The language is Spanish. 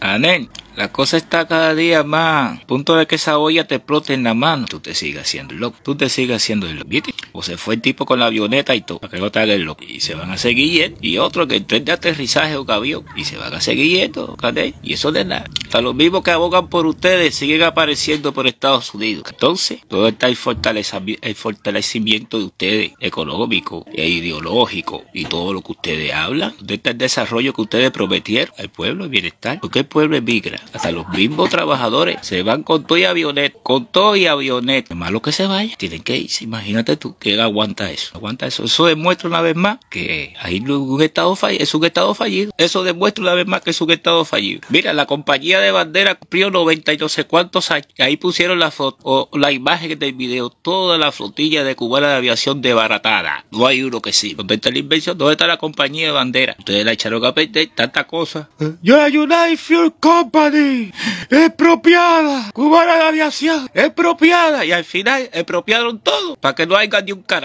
Anel, la cosa está cada día más. Punto de que esa olla te explote en la mano. Tú te sigas haciendo loco. Tú te sigas haciendo loco. ¿Viste? se fue el tipo con la avioneta y todo, para que no te hagan loco. Y se van a seguir yendo. Y otro que el tren de aterrizaje o avión. Y se van a seguir yendo, Y eso de nada. Hasta los mismos que abogan por ustedes siguen apareciendo por Estados Unidos. Entonces, todo está el, fortalecimiento de ustedes, económico e ideológico, y todo lo que ustedes hablan. de este desarrollo que ustedes prometieron al pueblo, el bienestar? Porque el pueblo emigra. Hasta los mismos trabajadores se van con todo y avioneta, con todo y avioneta. Más lo que se vaya, tienen que irse. Imagínate tú que aguanta eso. Aguanta eso. Eso demuestra una vez más que ahí un estado fallido, es un estado fallido. Eso demuestra una vez más que es un estado fallido. Mira, la compañía de bandera cumplió 90 y no sé cuántos años. Ahí pusieron la foto, o la imagen del video, toda la flotilla de cubana de aviación desbaratada. No hay uno que sí. ¿Dónde está la invención? ¿Dónde está la compañía de bandera? Ustedes la echaron a perder, tanta cosa. yo United Fuel Company, expropiada. Cubana de aviación, expropiada. Y al final, expropiaron todo. Para que no haya ni cara.